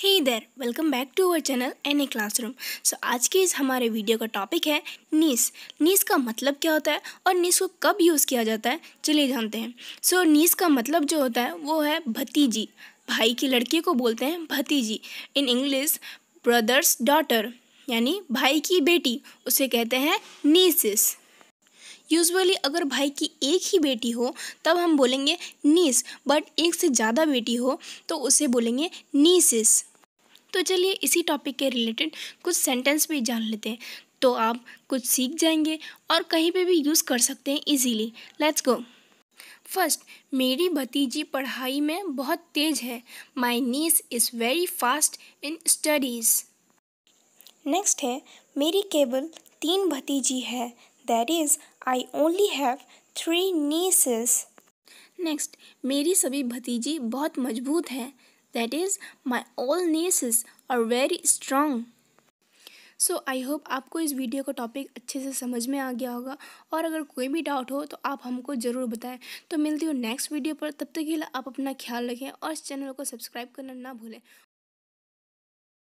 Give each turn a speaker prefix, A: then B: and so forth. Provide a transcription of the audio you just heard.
A: hey there welcome back to our channel N A room so आज के इस हमारे वीडियो का टॉपिक है नीस नीस का मतलब क्या होता है और नीस को कब यूज़ किया जाता है चलिए जानते हैं सो so, नीस का मतलब जो होता है वो है भतीजी भाई की लड़की को बोलते हैं भतीजी इन इंग्लिश ब्रदर्स डॉटर यानी भाई की बेटी उसे कहते हैं नीसिस यूजुअली अगर भाई की एक ही बेटी हो तब हम बोलेंगे नीस बट एक से ज़्यादा बेटी हो तो उसे बोलेंगे नीसिस तो चलिए इसी टॉपिक के रिलेटेड कुछ सेंटेंस भी जान लेते हैं तो आप कुछ सीख जाएंगे और कहीं पे भी यूज़ कर सकते हैं इजीली लेट्स गो फर्स्ट मेरी भतीजी पढ़ाई में बहुत तेज़ है my niece is very fast in studies next है मेरी केवल तीन भतीजी है that is I only have three nieces next मेरी सभी भतीजी बहुत मजबूत हैं that is my all nieces are very strong so I hope आपको इस वीडियो का टॉपिक अच्छे से समझ में आ गया होगा और अगर कोई भी डाउट हो तो आप हमको ज़रूर बताएं तो मिलती हूँ नेक्स्ट वीडियो पर तब तक के लिए आप अपना ख्याल रखें और इस चैनल को सब्सक्राइब करना ना भूलें